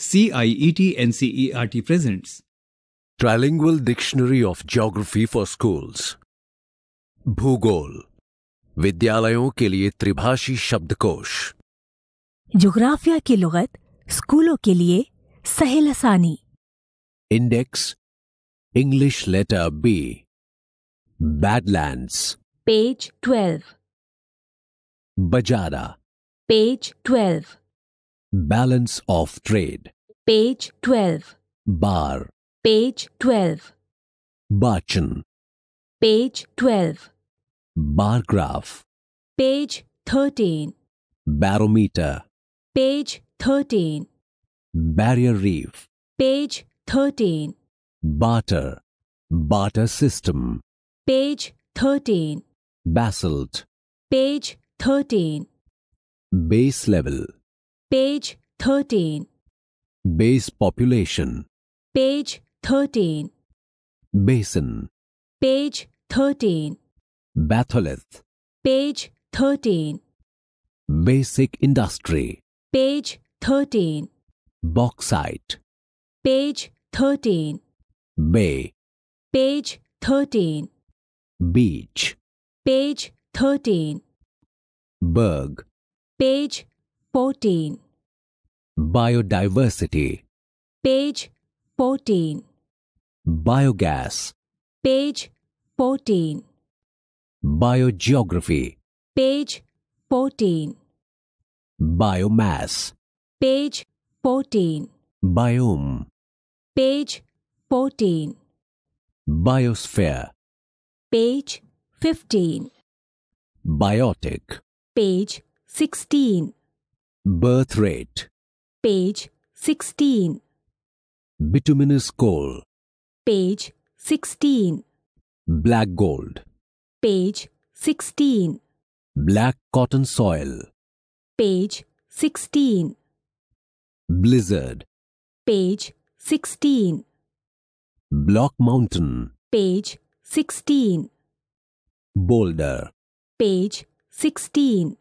CIET NCERT presents Trilingual Dictionary of Geography for Schools भूगोल विद्यालयों के लिए त्रिभाषी शब्दकोश जोग्राफिया की लुगत स्कूलों के लिए सहेल आसानी index English letter B badlands page twelve bajada page twelve Balance of trade. Page 12. Bar. Page 12. Barchan. Page 12. Bar graph. Page 13. Barometer. Page 13. Barrier reef. Page 13. Barter. Barter system. Page 13. Basalt. Page 13. Base level. Page 13. Base population. Page 13. Basin. Page 13. Batholith. Page 13. Basic industry. Page 13. Bauxite. Page 13. Bay. Page 13. Beach. Page 13. Berg. Page 14. Biodiversity. Page 14. Biogas. Page 14. Biogeography. Page 14. Biomass. Page 14. Biome. Page 14. Biosphere. Page 15. Biotic. Page 16. Birth rate. Page 16. Bituminous coal. Page 16. Black gold. Page 16. Black cotton soil. Page 16. Blizzard. Page 16. Block mountain. Page 16. Boulder. Page 16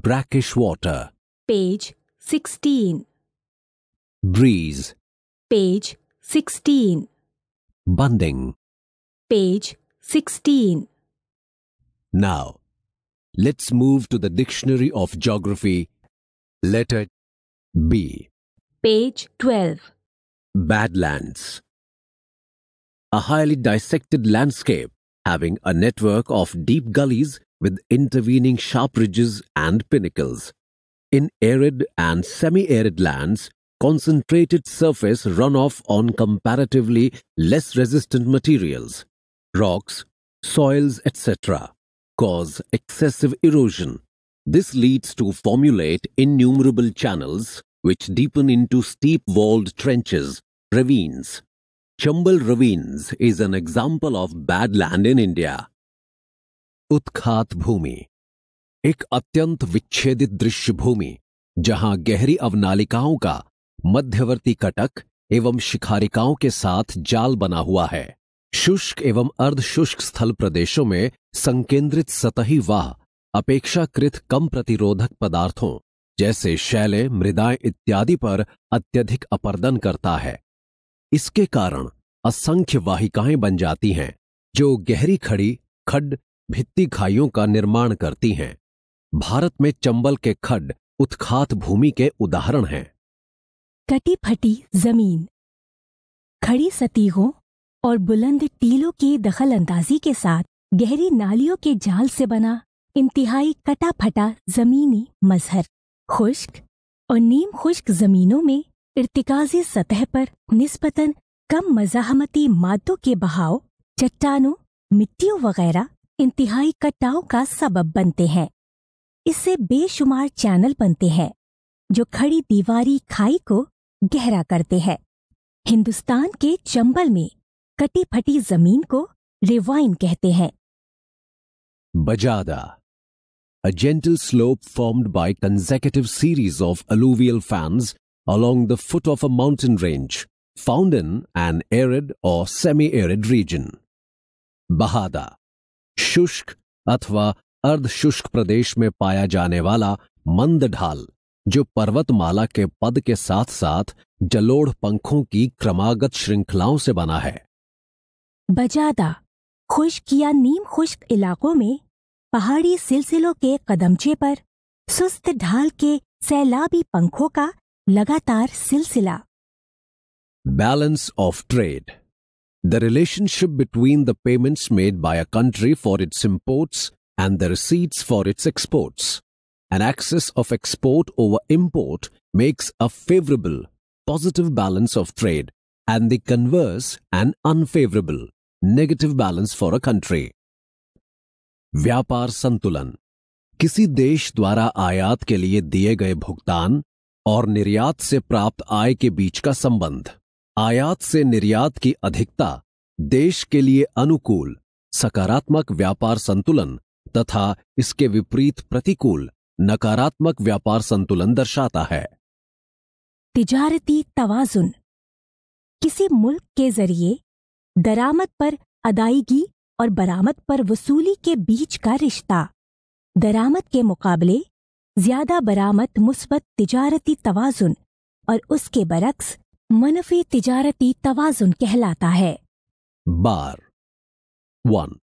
brackish water. Page 16. Breeze. Page 16. Bunding. Page 16. Now, let's move to the Dictionary of Geography, letter B. Page 12. Badlands. A highly dissected landscape having a network of deep gullies with intervening sharp ridges and pinnacles. In arid and semi arid lands, concentrated surface runoff on comparatively less resistant materials, rocks, soils, etc., cause excessive erosion. This leads to formulate innumerable channels which deepen into steep walled trenches, ravines. Chambal Ravines is an example of bad land in India. उत्खात भूमि एक अत्यंत विच्छेदित दृश्य भूमि जहां गहरी अवनालिकाओं का मध्यवर्ती कटक एवं शिखारिकाओं के साथ जाल बना हुआ है शुष्क एवं अर्धशुष्क स्थल प्रदेशों में संकेंद्रित सतही वाह अपेक्षाकृत कम प्रतिरोधक पदार्थों जैसे शैले मृदाएं इत्यादि पर अत्यधिक अपर्दन करता है इसके कारण असंख्य वाहिकाएं बन जाती हैं जो गहरी खड़ी खड्ड भित्ति खाइयों का निर्माण करती हैं भारत में चंबल के खड्ड उत्खात भूमि के उदाहरण हैं कटी फटी जमीन खड़ी सतीहों और बुलंद टीलों की दखल अंदाजी के साथ गहरी नालियों के जाल से बना इंतहाई कटा फटा जमीनी मजहर खुश्क और नीम खुश्क जमीनों में इर्तिकाजी सतह पर निस्पतन कम मजाहमती मादों के बहाव चट्टानों मिट्टियों वगैरह इंतहाई कटाव का सबब बनते हैं इससे बेशुमार चैनल बनते हैं जो खड़ी दीवारी खाई को गहरा करते हैं हिंदुस्तान के चंबल में कटी फटी जमीन को रिवाइन कहते हैं bajada a gentle slope formed by consecutive series of alluvial fans along the foot of a mountain range found in an arid और सेमी एरिड रीजन बहादा शुष्क अथवा अर्धशुष्क प्रदेश में पाया जाने वाला मंद ढाल जो पर्वतमाला के पद के साथ साथ जलोढ़ पंखों की क्रमागत श्रृंखलाओं से बना है बजादा खुश्क या नीम खुश्क इलाकों में पहाड़ी सिलसिलों के कदमचे पर सुस्त ढाल के सैलाबी पंखों का लगातार सिलसिला balance of trade The relationship between the payments made by a country for its imports and the receipts for its exports. An axis of export over import makes a favorable, positive balance of trade and the converse an unfavorable, negative balance for a country. Vyapar santulan, किसी देश द्वारा आयात के लिए दिए गए भुगतान और निर्यात से प्राप्त आय के बीच का संबंध आयात से निर्यात की अधिकता देश के लिए अनुकूल सकारात्मक व्यापार संतुलन तथा इसके विपरीत प्रतिकूल नकारात्मक व्यापार संतुलन दर्शाता है तिजारती तवाजुन किसी मुल्क के जरिए दरामद पर अदायगी और बरामद पर वसूली के बीच का रिश्ता दरामद के मुकाबले ज्यादा बरामद मुस्बत तिजारती तवाजुन और उसके बरक्स मनफी तिजारती तवाजुन कहलाता है बार वन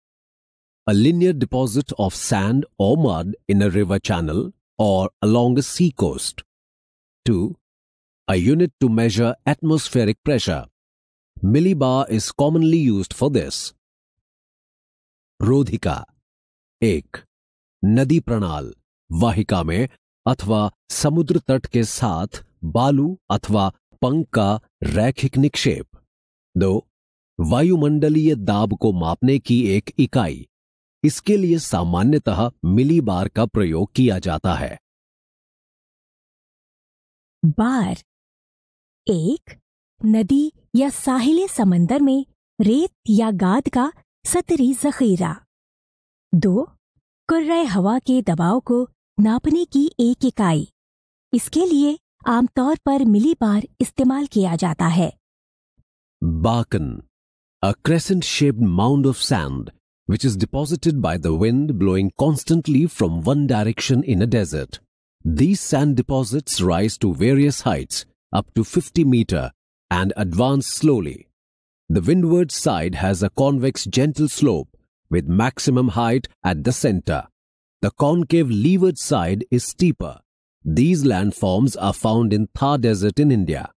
A linear deposit of sand or mud in a river channel or along a sea coast. 2. A unit to measure atmospheric pressure. Millibar is commonly used for this. रोधिका एक नदी प्रणाल वाहिका में अथवा समुद्र तट के साथ बालू अथवा पंख का रैखिक निक्षेप दो वायुमंडलीय दाब को मापने की एक इकाई इसके लिए सामान्यतः मिली बार का प्रयोग किया जाता है बार एक नदी या साहिल समंदर में रेत या गाद का सतरी जखीरा दो कुर्रे हवा के दबाव को नापने की एक इकाई इसके लिए आमतौर पर मिली बार इस्तेमाल किया जाता है barchan a crescent shaped mound of sand which is deposited by the wind blowing constantly from one direction in a desert these sand deposits rise to various heights up to fifty metre and advance slowly the windward side has a convex gentle slope with maximum height at the center. The concave leeward side is steeper. These landforms are found in Thar Desert in India.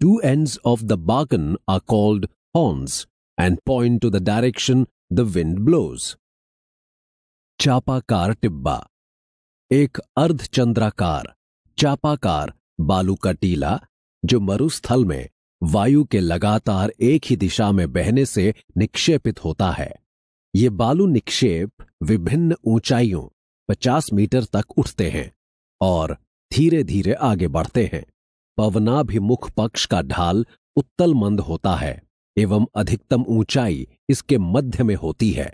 Two ends of the Barkan are called horns and point to the direction the wind blows. Chapakar Tibba Ek Ardh Chandrakar Chapakar Balukatila टीला जो मरुस्थल में वायु के लगातार एक ही दिशा में बहने से निक्षेपित होता है ये बालू निक्षेप विभिन्न ऊंचाइयों 50 मीटर तक उठते हैं और धीरे धीरे आगे बढ़ते हैं पवनाभिमुख पक्ष का ढाल उत्तल मंद होता है एवं अधिकतम ऊंचाई इसके मध्य में होती है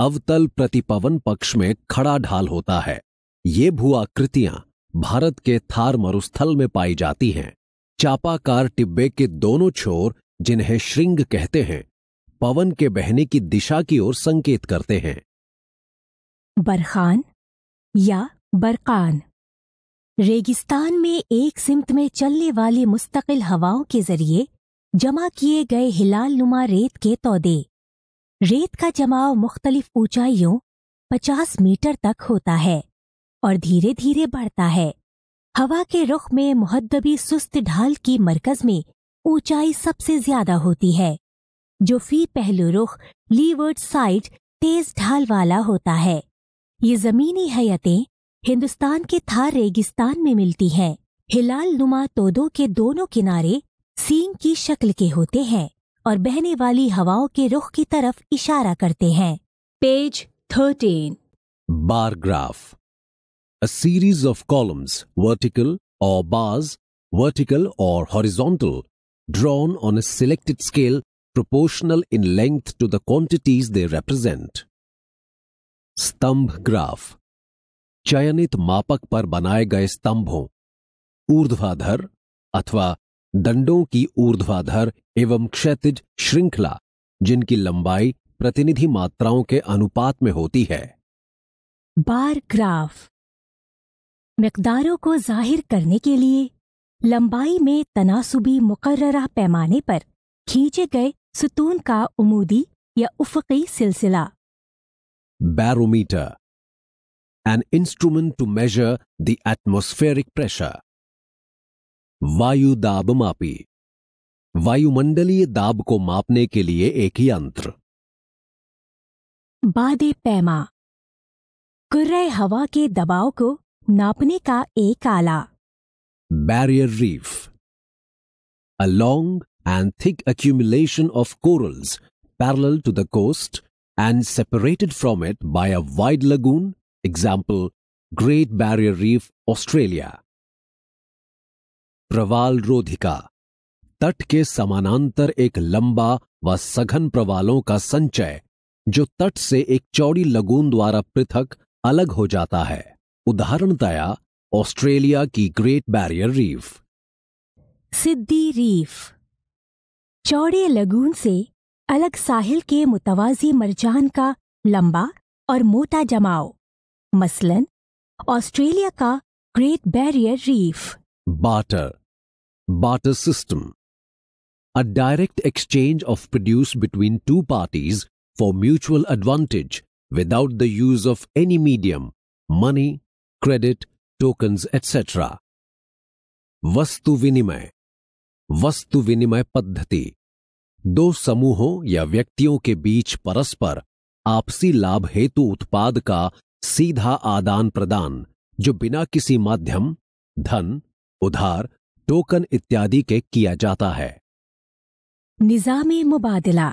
अवतल प्रतिपवन पक्ष में खड़ा ढाल होता है ये भू आकृतियां भारत के थार मरुस्थल में पाई जाती हैं चापाकार टिब्बे के दोनों छोर जिन्हें श्रृंग कहते हैं पवन के बहने की दिशा की ओर संकेत करते हैं बरखान या बरकान रेगिस्तान में एक सिमत में चलने वाली मुस्तकिल हवाओं के जरिए जमा किए गए हिलाल नुमा रेत के तोदे रेत का जमाव मुख्तलिफ ऊंचाइयों 50 मीटर तक होता है और धीरे धीरे बढ़ता है हवा के रुख में मुहदबी सुस्त ढाल की मरकज में ऊंचाई सबसे ज्यादा होती है जो फी पहलू रुख लीवर्ड साइड तेज ढाल वाला होता है ये जमीनी हयतें हिंदुस्तान के थार रेगिस्तान में मिलती है हिलाल नुमा तोदों के दोनों किनारे सींग की शक्ल के होते हैं और बहने वाली हवाओं के रुख की तरफ इशारा करते हैं page thirteen bar graph a series of columns vertical or bars vertical or horizontal drawn on a selected scale proportional in length to the quantities they represent स्तंभ ग्राफ चयनित मापक पर बनाए गए स्तंभों ऊर्ध्वाधर अथवा दंडों की ऊर्ध्वाधर एवं क्षैतिज श्रृंखला जिनकी लंबाई प्रतिनिधि मात्राओं के अनुपात में होती है बार ग्राफ मकदारों को जाहिर करने के लिए लंबाई में तनासुबी मुकर्रा पैमाने पर खींचे गए सुतून का उमूदी या उफकी सिलसिला barometer an instrument to measure the atmospheric pressure. वायु दाब मापी वायुमंडलीय दाब को मापने के लिए एक यंत्र बादे पैमा कुर्रे हवा के दबाव को नापने का एक आला barrier reef a long and thick accumulation of corals parallel to the coast and separated from it by a wide lagoon Example Great Barrier Reef, Australia प्रवाल रोधिका तट के समानांतर एक लंबा व सघन प्रवालों का संचय जो तट से एक चौड़ी लगून द्वारा पृथक अलग हो जाता है उदाहरणतया ऑस्ट्रेलिया की ग्रेट बैरियर रीफ सिद्धि रीफ चौड़े लगून से अलग साहिल के मुतवाजी मरजान का लंबा और मोटा जमाव मसलन ऑस्ट्रेलिया का Great Barrier Reef barter barter system a direct exchange of produce between two parties for mutual advantage without the use of any medium money credit tokens et cetera वस्तु विनिमय वस्तु विनिमय पद्धति दो समूहों या व्यक्तियों के बीच परस्पर आपसी लाभ हेतु उत्पाद का सीधा आदान प्रदान जो बिना किसी माध्यम धन उधार टोकन इत्यादि के किया जाता है निजाम मुबादला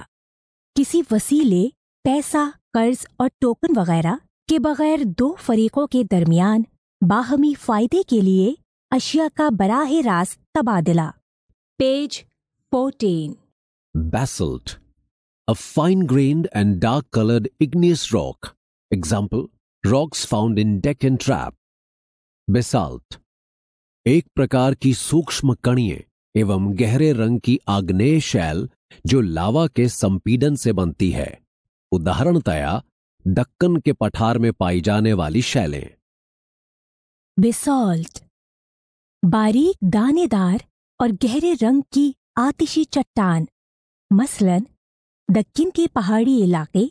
किसी वसीले पैसा कर्ज और टोकन वगैरह के बगैर दो फरीकों के दरमियान बाहमी फायदे के लिए अशिया का बराह रास तबादला page fourteen basalt a fine grain and dark coloured igneous rock example rocks found in Deccan trap basalt एक प्रकार की सूक्ष्म कणीय एवं गहरे रंग की आग्नेय शैल जो लावा के संपीडन से बनती है उदाहरणतया दक्कन के पठार में पाई जाने वाली शैलें बेसाल्ट बारीक दानेदार और गहरे रंग की आतिशी चट्टान मसलन दक्कन के पहाड़ी इलाके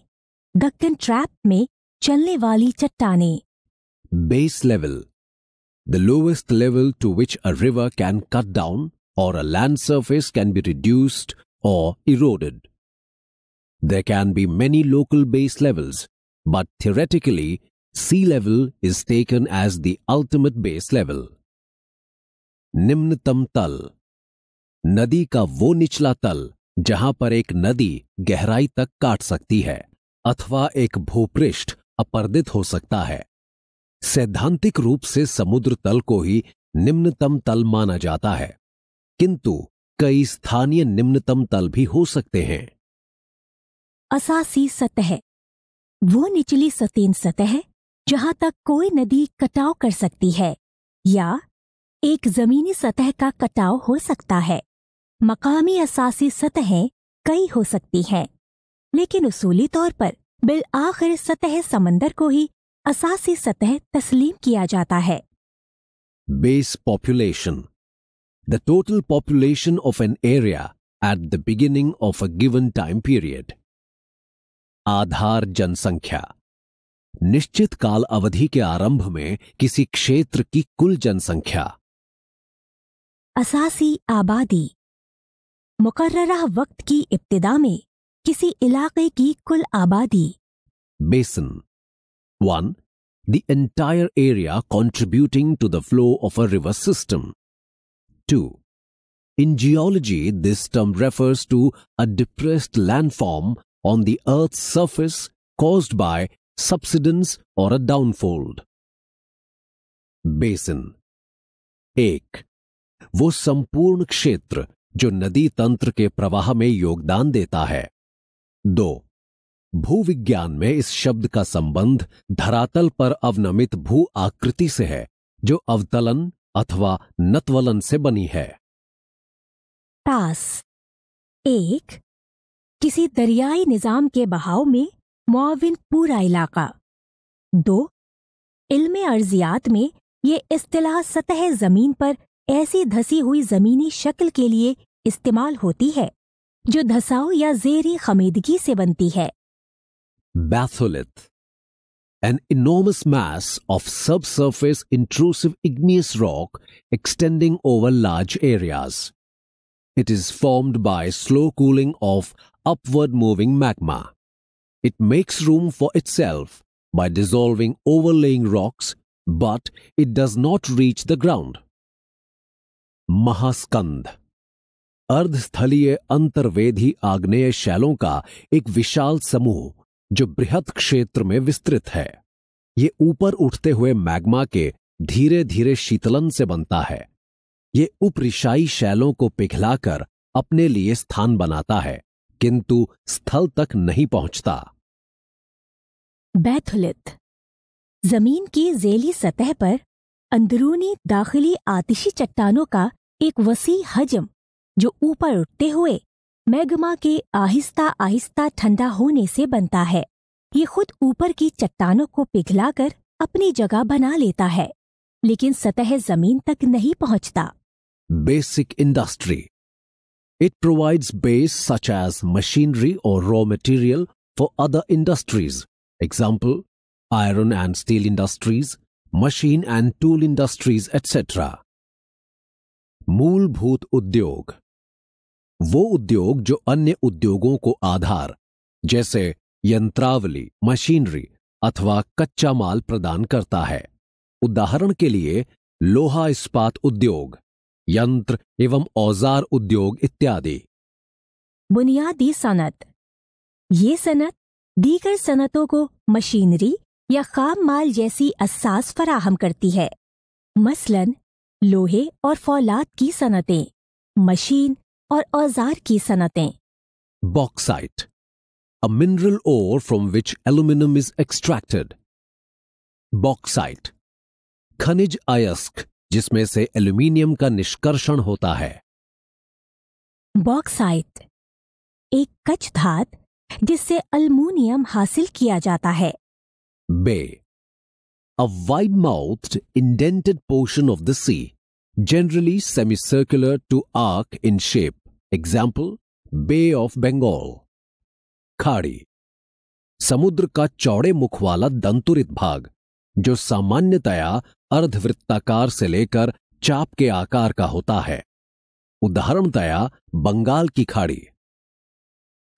दक्कन ट्रैप में चलने वाली चट्टाने base level the lowest level to which a river can cut down or a land surface can be reduced or eroded there can be many local base levels but theoretically sea level is taken as the ultimate base level निम्नतम तल नदी का वो निचला तल जहां पर एक नदी गहराई तक काट सकती है अथवा एक भूपृष्ठ अपर्दित हो सकता है सैद्धांतिक रूप से समुद्र तल को ही निम्नतम तल माना जाता है किंतु कई स्थानीय निम्नतम तल भी हो सकते हैं असासी सतह वो निचली सतीन सतह जहां तक कोई नदी कटाव कर सकती है या एक जमीनी सतह का कटाव हो सकता है मकामी असासी सतहें कई हो सकती हैं लेकिन उसूली तौर पर बिल आखिर सतह समंदर को ही असासी सतह तस्लीम किया जाता है base population the total population of an area at the beginning of a given time period आधार जनसंख्या निश्चित काल अवधि के आरंभ में किसी क्षेत्र की कुल जनसंख्या असासी आबादी मुकर्रा वक्त की इब्तदा में किसी इलाके की कुल आबादी बेसन वन the entire area contributing to the flow of a river system. 2. In geology, this term refers to a depressed landform on the Earth's surface caused by subsidence or a downfold. Basin एक वो संपूर्ण क्षेत्र जो नदी तंत्र के प्रवाह में योगदान देता है दो भूविज्ञान में इस शब्द का संबंध धरातल पर अवनमित भू आकृति से है जो अवतलन अथवा नतवलन से बनी है तास एक किसी दरियाई निजाम के बहाव में मुआविन पूरा इलाका दो इल्म अर्जियात में ये अतलाह सतह ज़मीन पर ऐसी धसी हुई ज़मीनी शक्ल के लिए इस्तेमाल होती है जो धसाओ या जेरी खमीदगी से बनती है batholith an enormous mass of subsurface intrusive igneous rock extending over large areas. It is formed by slow cooling of upward moving magma. It makes room for itself by dissolving overlaying rocks, but it does not reach the ground. Mahaskandh अर्धस्थलीय अंतर्वेधी आग्नेय शैलों का एक विशाल समूह जो बृहद क्षेत्र में विस्तृत है ये ऊपर उठते हुए मैग्मा के धीरे धीरे शीतलन से बनता है ये उपरिशाई शैलों को पिघलाकर अपने लिए स्थान बनाता है किंतु स्थल तक नहीं पहुंचता बैथुलित जमीन की जेली सतह पर अंदरूनी दाखिली आतिशी चट्टानों का एक वसी हजम जो ऊपर उठते हुए मैग्मा के आहिस्ता आहिस्ता ठंडा होने से बनता है ये खुद ऊपर की चट्टानों को पिघलाकर अपनी जगह बना लेता है लेकिन सतह जमीन तक नहीं पहुंचता basic industry it provides base such as machinery or raw material for other industries example iron and steel industries machine and tool industries et cetera मूलभूत उद्योग वो उद्योग जो अन्य उद्योगों को आधार जैसे यंत्रावली मशीनरी अथवा कच्चा माल प्रदान करता है उदाहरण के लिए लोहा इस्पात उद्योग यंत्र एवं औजार उद्योग इत्यादि बुनियादी सनत ये सनत दीगर सनतों को मशीनरी या खाम माल जैसी असास फराहम करती है मसलन लोहे और फौलाद की सनतें मशीन और औजार की सनतें bauxite a mineral ore from which aluminium is extracted bauxite खनिज अयस्क जिसमें से एल्यूमिनियम का निष्कर्षण होता है बॉक्साइट एक कच धात जिससे अल्मोनियम हासिल किया जाता है bay a wide mouth indented portion of the sea generally semi circular to arc in shape example bay of Bengal खाड़ी समुद्र का चौड़े मुख वाला दंतुरित भाग जो सामान्यतया अर्धवृत्ताकार से लेकर चाप के आकार का होता है उदाहरणतया बंगाल की खाड़ी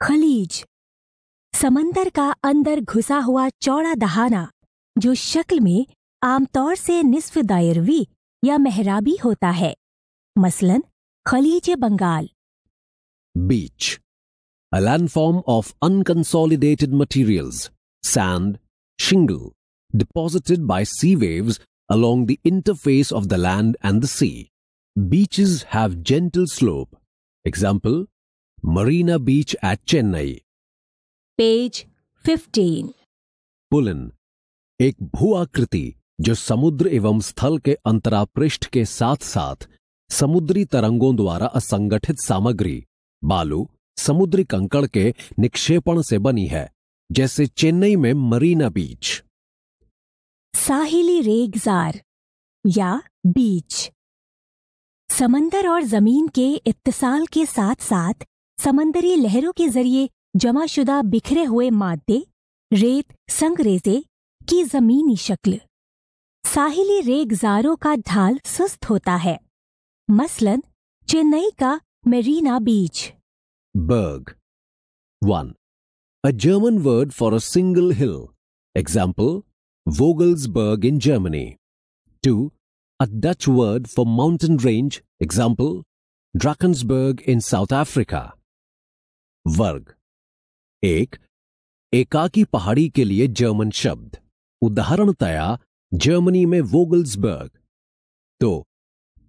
खलीज समंदर का अंदर घुसा हुआ चौड़ा दहाना जो शक्ल में आमतौर से निस्फ दायरवी या मेहराबी होता है मसलन खलीज Bengal Beach. A landform of unconsolidated materials, sand, shingle, deposited by sea waves along the interface of the land and the sea. Beaches have gentle slope. Example, Marina Beach at Chennai. Page 15 पुलन एक भू आकृति जो समुद्र एवं स्थल के अंतरापृष्ठ के साथ साथ समुद्री तरंगों द्वारा असंगठित सामग्री बालू समुद्री कंकड़ के निक्षेपण से बनी है जैसे चेन्नई में मरीना बीच साहिली रेगजार या बीच समंदर और जमीन के इतसाल के साथ साथ समंदरी लहरों के जरिए जमाशुदा बिखरे हुए मादे रेत संगरेजे की जमीनी शक्ल साहिली रेगजारों का ढाल सुस्त होता है मसलन चेन्नई का Marina Beach. Berg. 1. A German word for a single hill. Example, Vogelsberg in Germany. 2. A Dutch word for mountain range. Example, Drakensberg in South Africa. वर्ग एक एकाकी पहाड़ी के लिए जर्मन शब्द उदाहरणतया जर्मनी में वोगल्सबर्ग दो तो,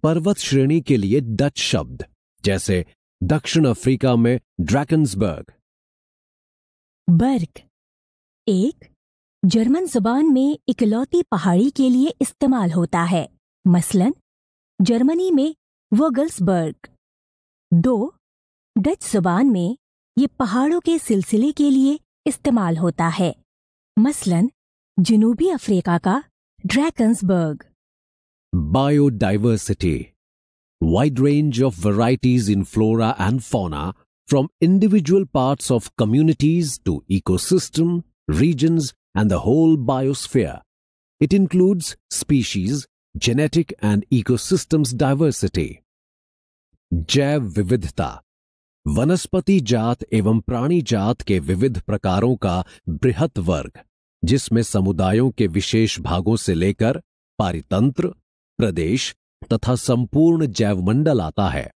पर्वत श्रेणी के लिए डच शब्द जैसे दक्षिण अफ्रीका में ड्रैकन्सबर्ग बर्ग एक जर्मन जुबान में इकलौती पहाड़ी के लिए इस्तेमाल होता है मसलन जर्मनी में वर्गल्सबर्ग दो डच जुबान में ये पहाड़ों के सिलसिले के लिए इस्तेमाल होता है मसलन जनूबी अफ्रीका का Drakensberg biodiversity wide range of varieties in flora and fauna from individual parts of communities to ecosystem, regions and the whole biosphere. It includes species, genetic and ecosystems diversity. जैव vanaspati वनस्पति जात एवं प्राणी जात के विविध प्रकारों का बृहत वर्ग जिसमें समुदायों के विशेष भागों से लेकर पारितंत्र तथा संपूर्ण जैवमंडल आता है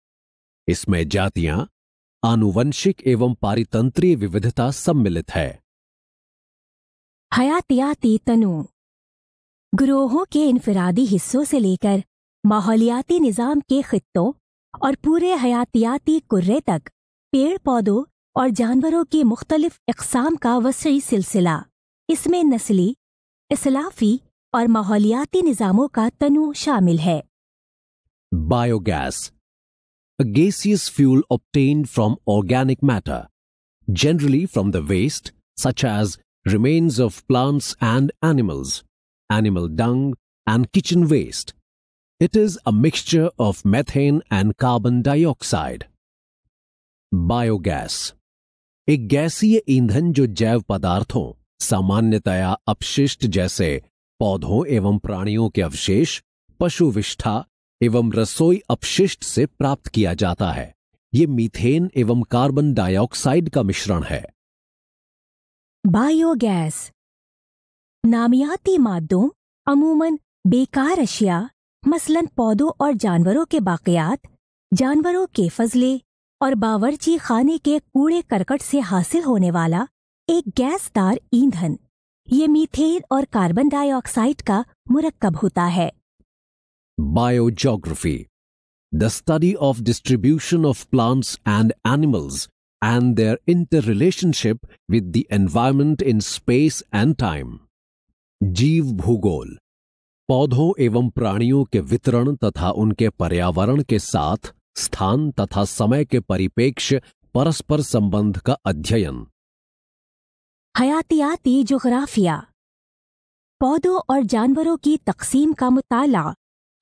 इसमें जातियां आनुवंशिक एवं पारितंत्रीय विविधता सम्मिलित है हयातियाती तनु ग्रोहों के इनफरादी हिस्सों से लेकर माहौलियाती निजाम के खित्तों और पूरे हयातियाती कुर्रे तक पेड़ पौधों और जानवरों की मुख्तलिफ इकसाम का वसी सिलसिला इसमें नस्ली इसलाफी और माहौलियाती निज़ामों का तनु शामिल है Biogas a gaseous fuel obtained from organic matter, generally from the waste such as remains of plants and animals, animal dung and kitchen waste. It is a mixture of methane and carbon dioxide. Biogas एक गैसीय ईंधन जो जैव पदार्थों सामान्यतया अपशिष्ट जैसे पौधों एवं प्राणियों के अवशेष पशु विष्ठा एवं रसोई अपशिष्ट से प्राप्त किया जाता है ये मीथेन एवं कार्बन डाइऑक्साइड का मिश्रण है बायोगैस नामियाती मादों अमूमन बेकार अशिया मसलन पौधों और जानवरों के बाकियात जानवरों के फजले और बावर्ची खाने के कूड़े करकट से हासिल होने वाला एक गैसदार ईंधन ये मीथेन और कार्बन डाइऑक्साइड का मुरक्कब होता है Biogeography The study of distribution of plants and animals and their interrelationship with the environment in space and time. जीव भूगोल पौधों एवं प्राणियों के वितरण तथा उनके पर्यावरण के साथ स्थान तथा समय के परिपेक्ष परस्पर संबंध का अध्ययन हयातियाती जोग्राफिया पौधों और जानवरों की तकसीम का मुताला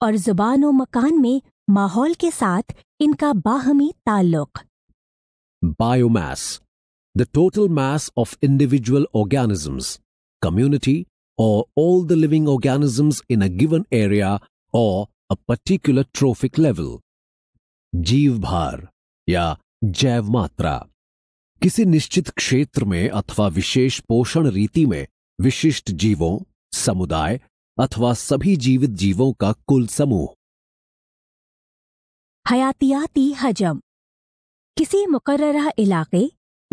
और जुबान व मकान में माहौल के साथ इनका बाहमी ताल्लुक biomass the total mass of individual organisms community or all the living organisms in a given area or a particular trophic level जीव भार या जैव मात्रा किसी निश्चित क्षेत्र में अथवा विशेष पोषण रीति में विशिष्ट जीवों समुदाय अथवा सभी जीवित जीवों का कुल समूह हयातियाती हजम किसी मुकर इलाके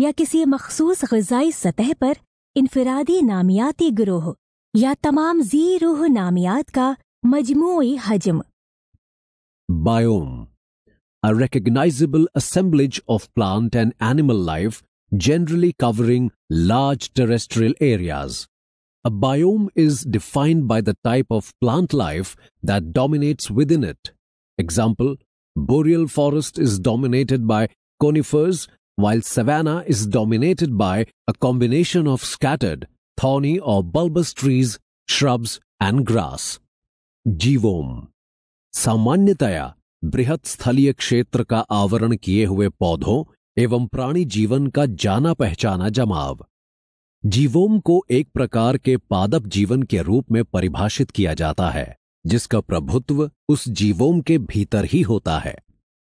या किसी मखसूस गजाई सतह पर इनफरादी नामियाती ग्रोह या तमाम जी रूह नामियात का मजमू हजम biome a recognisable assemblage of plant and animal life generally covering large terrestrial areas A biome is defined by the type of plant life that dominates within it. Example, boreal forest is dominated by conifers while savanna is dominated by a combination of scattered, thorny or bulbous trees, shrubs and grass. जीवोम samanyataya, बृहत स्थलीय क्षेत्र का आवरण किए हुए पौधों एवं प्राणी जीवन का जाना पहचाना जमाव जीवोम को एक प्रकार के पादप जीवन के रूप में परिभाषित किया जाता है जिसका प्रभुत्व उस जीवोम के भीतर ही होता है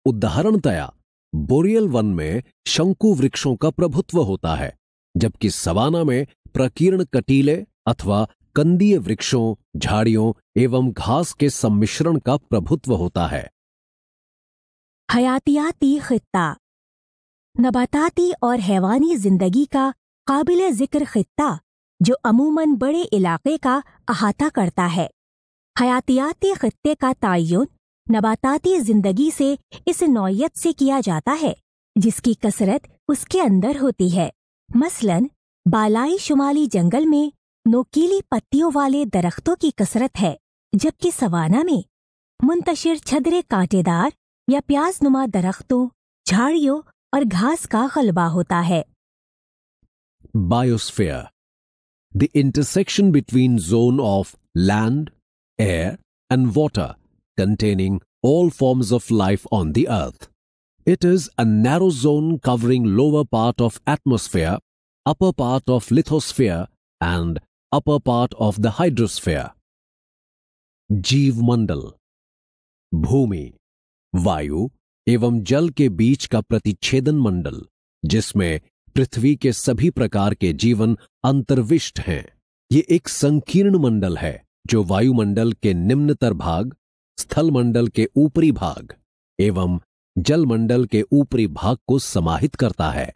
उदाहरणतया बोरियल वन में शंकु वृक्षों का प्रभुत्व होता है जबकि सवाना में प्रकीर्ण कटीले अथवा कंदीय वृक्षों झाड़ियों एवं घास के सम्मिश्रण का प्रभुत्व होता है हयातियाती खत्ता नबाताती और हैवानी जिंदगी का काबिल ज़िक्र ख़त्ता जो अमूमन बड़े इलाके का अहाता करता है हयातियाती खत्ते का तयन नबाताती ज़िंदगी से इस नौत से किया जाता है जिसकी कसरत उसके अंदर होती है मसलन बालाई शुमाली जंगल में नोकीली पत्तियों वाले दरख्तों की कसरत है जबकि सवाना में मुंतशिर छदरे कांटेदार या प्याज नुमा दरख्तों झाड़ियों और घास का गलबा होता है biosphere, the intersection between zone of land, air and water containing all forms of life on the earth. It is a narrow zone covering lower part of atmosphere, upper part of lithosphere and upper part of the hydrosphere. Jeev Mandal Bhumi Vayu एवं जल के बीच का प्रतिच्छेदन मंडल जिसमें पृथ्वी के सभी प्रकार के जीवन अंतर्विष्ट हैं ये एक संकीर्ण मंडल है जो वायुमंडल के निम्नतर भाग स्थल मंडल के ऊपरी भाग एवं जलमंडल के ऊपरी भाग को समाहित करता है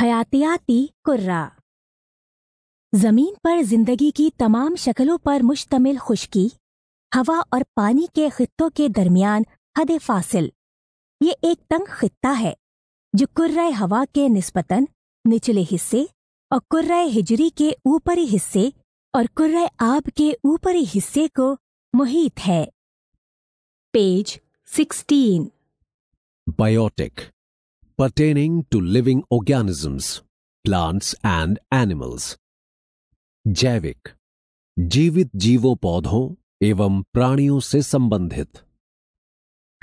हयातियाती कुर्रा जमीन पर जिंदगी की तमाम शक्लों पर मुश्तमिल खुश्की हवा और पानी के खित्तों के दरमियान हद फासिल ये एक तंग खित्ता है जो कुर्र हवा के निस्पतन निचले हिस्से और कुर्र हिजरी के ऊपरी हिस्से और कुर्र आब के ऊपरी हिस्से को मुहित है page 16 biotic pertaining to living organisms plants and animals जैविक जीवित जीवों पौधों एवं प्राणियों से संबंधित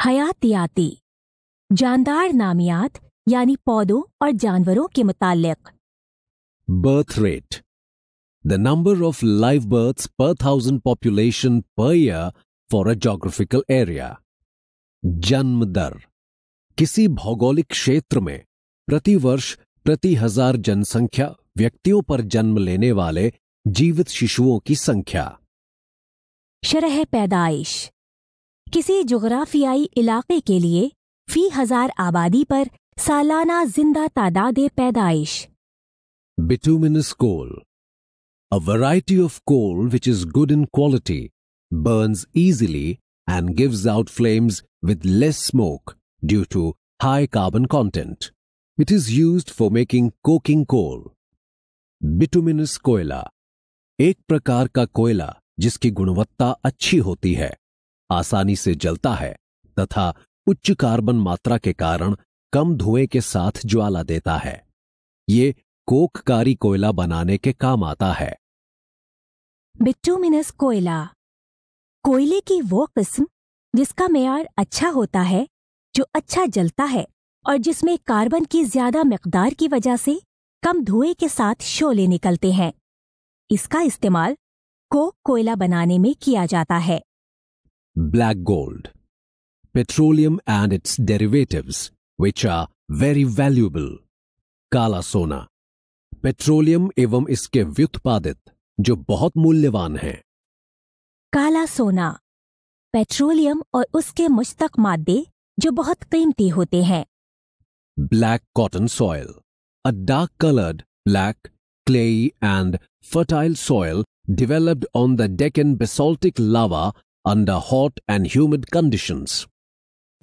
हयातियाती जानदार नामियात यानी पौधों और जानवरों के मुतालिक birth rate the number of live births per thousand population per year for a geographical area जन्म दर किसी भौगोलिक क्षेत्र में प्रतिवर्ष प्रति हजार जनसंख्या व्यक्तियों पर जन्म लेने वाले जीवित शिशुओं की संख्या शरह पैदाइश किसी जोग्राफियाई इलाके के लिए फी हजार आबादी पर सालाना जिंदा तादाद पैदाइश bituminous coal a variety of coal which is good in quality burns easily and gives out flames with less smoke due to high carbon content it is use for making coking coal bituminous कोयला एक प्रकार का कोयला जिसकी गुणवत्ता अच्छी होती है आसानी से जलता है तथा उच्च कार्बन मात्रा के कारण कम धुएं के साथ ज्वाला देता है ये कोककारी कोयला बनाने के काम आता है बिट्टूमिनस कोयला कोयले की वो किस्म जिसका मैार अच्छा होता है जो अच्छा जलता है और जिसमें कार्बन की ज्यादा मकदार की वजह से कम धुएं के साथ शोले निकलते हैं इसका इस्तेमाल कोक कोयला बनाने में किया जाता है black gold petroleum and its derivatives which are very valuable काला सोना पेट्रोलियम एवं इसके व्युत्पादित जो बहुत मूल्यवान है काला सोना पेट्रोलियम और उसके मुश्तक मादे जो बहुत कीमती होते हैं black cotton soil a dark coloured black clay and fertile soil developed on the Deccan basaltic lava under hot and humid conditions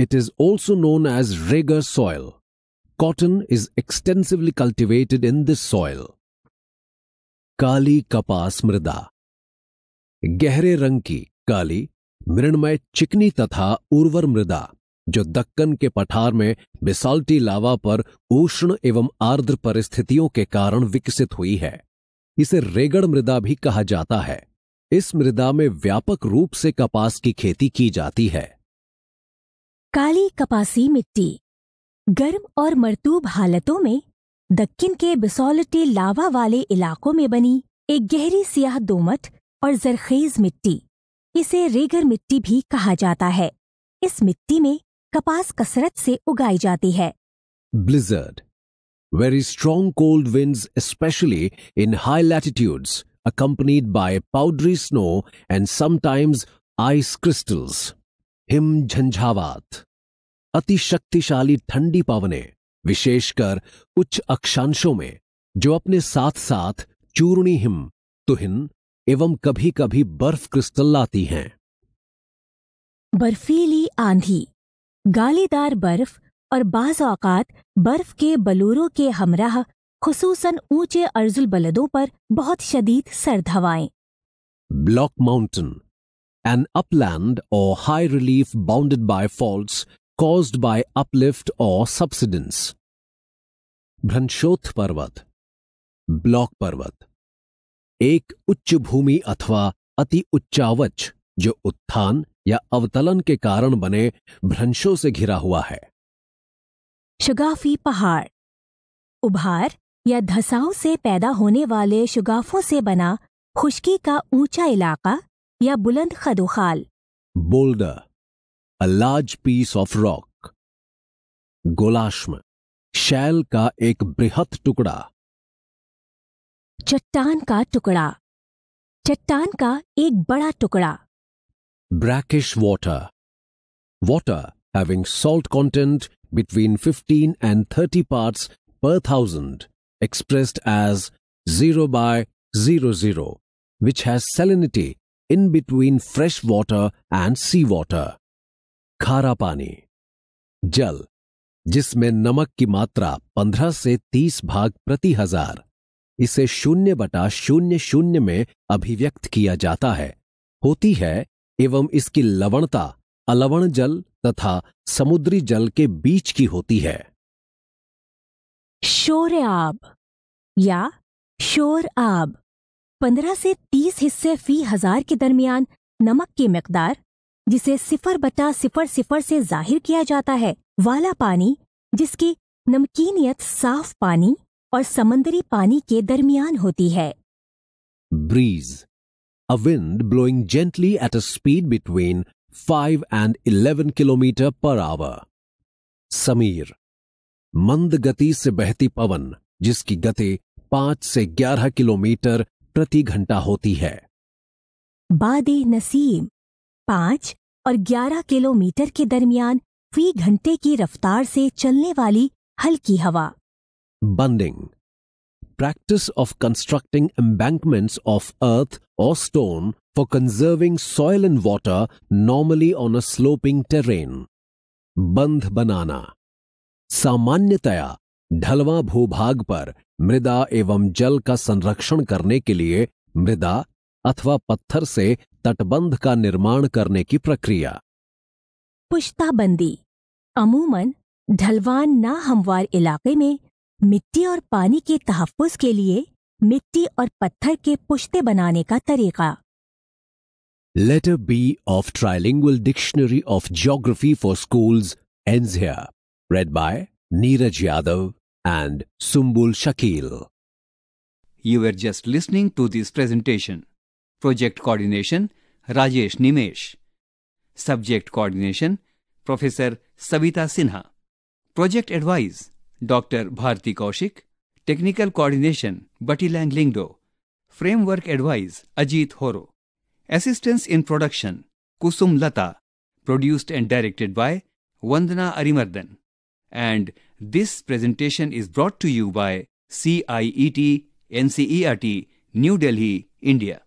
It is also known as rigor soil. Cotton is extensively cultivated in this soil. काली कपास मृदा गहरे रंग की काली मृणमय चिकनी तथा उर्वर मृदा जो दक्कन के पठार में बिसाल्टी लावा पर उष्ण एवं आर्द्र परिस्थितियों के कारण विकसित हुई है इसे रेगड़ मृदा भी कहा जाता है इस मृदा में व्यापक रूप से कपास की खेती की जाती है काली कपासी मिट्टी गर्म और मरतूब हालतों में दक्षिण के बिसोलटे लावा वाले इलाकों में बनी एक गहरी सियाह दोमट और जरखेज मिट्टी इसे रेगर मिट्टी भी कहा जाता है इस मिट्टी में कपास कसरत से उगाई जाती है blizzard very strong cold winds specially in high latitudes accompanied by powdery snow and sometimes ice crystals हिम झंझावात अति शक्तिशाली ठंडी पावने विशेषकर उच्च अक्षांशों में जो अपने साथ साथ चूर्णी हिम तुहिन एवं कभी कभी बर्फ क्रिस्टल लाती हैं बर्फीली आंधी गालीदार बर्फ और बाज औकात बर्फ के बलूरों के हमराह खसूसन ऊंचे अर्जुल बलदों पर बहुत शदीद सर्द हवाएं block mountain an upland or high relief bounded by faults caused by uplift or subsidence. भ्रंशोत्थ पर्वत ब्लॉक पर्वत एक उच्च भूमि अथवा अति उच्चावच जो उत्थान या अवतलन के कारण बने भ्रंशों से घिरा हुआ है शुगाफी पहाड़ उभार या धसाओं से पैदा होने वाले शुगाफों से बना खुश्की का ऊंचा इलाका या बुलंद खदोखाल boulder a large piece of rock गोलाश्म शैल का एक बृहत टुकड़ा चट्टान का टुकड़ा चट्टान का एक बड़ा टुकड़ा brackish water water having salt content between 15 and 30 parts per thousand expressed as 0 by 00 which has salinity in between fresh water and seawater. खारा पानी जल जिसमें नमक की मात्रा 15 से 30 भाग प्रति हजार इसे शून्य बटा शून्य शून्य में अभिव्यक्त किया जाता है होती है एवं इसकी लवणता अलवण जल तथा समुद्री जल के बीच की होती है शोर आब या शोर आब पंद्रह से तीस हिस्से फी हजार के दरमियान नमक की मकदार जिसे सिफर बटा सिफर सिफर से जाहिर किया जाता है वाला पानी जिसकी नमकीनियत साफ पानी और समंदरी पानी के दरमियान होती है breeze a wind blowing gently at a speed between five and eleven kilometre per hour समीर मंद गति से बहती पवन जिसकी गति पांच से ग्यारह किलोमीटर प्रति घंटा होती है बादे नसीम पांच और ग्यारह किलोमीटर के दरमियान फी घंटे की रफ्तार से चलने वाली हल्की हवा bunding practice of constructing embankment of earth or stone for conserving soil and water normally on a sloping terrain बंध बनाना सामान्यतया ढलवा भूभाग पर मृदा एवं जल का संरक्षण करने के लिए मृदा अथवा पत्थर से तटबंध का निर्माण करने की प्रक्रिया पुश्ताबंदी अमूमन ढलवान ना हमवार इलाके में मिट्टी और पानी के तहफ़ के लिए मिट्टी और पत्थर के पुश्ते बनाने का तरीका letter B of trilingual dictionary of geography for school एनजिया read by Neeraj Yadav and Sumbul Shakeel you are just listening to this presentation project coordination Rajesh Nimesh. Subject coordination Professor Savita Sinha. Project advice Dr. Bharti Kaushik. Technical coordination Batilang Langlingdo, Framework advice Ajit Horo. Assistance in production Kusum Lata. Produced and directed by Vandana Arimardhan. And this presentation is brought to you by CIET NCERT, New Delhi, India.